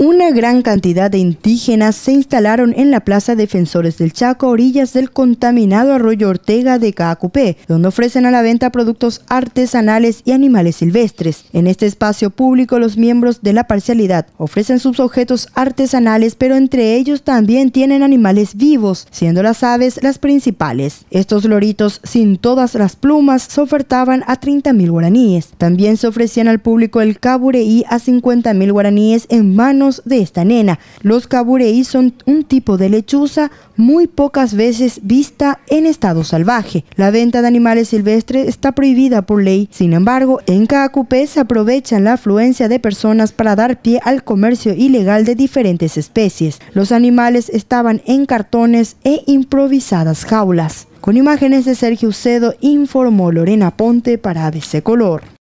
Una gran cantidad de indígenas se instalaron en la Plaza Defensores del Chaco, orillas del contaminado arroyo Ortega de Caacupé, donde ofrecen a la venta productos artesanales y animales silvestres. En este espacio público, los miembros de la parcialidad ofrecen sus objetos artesanales, pero entre ellos también tienen animales vivos, siendo las aves las principales. Estos loritos, sin todas las plumas, se ofertaban a 30.000 guaraníes. También se ofrecían al público el cabureí a 50.000 guaraníes en manos de esta nena. Los cabureí son un tipo de lechuza muy pocas veces vista en estado salvaje. La venta de animales silvestres está prohibida por ley. Sin embargo, en Caacupé se aprovechan la afluencia de personas para dar pie al comercio ilegal de diferentes especies. Los animales estaban en cartones e improvisadas jaulas. Con imágenes de Sergio Ucedo informó Lorena Ponte para ABC Color.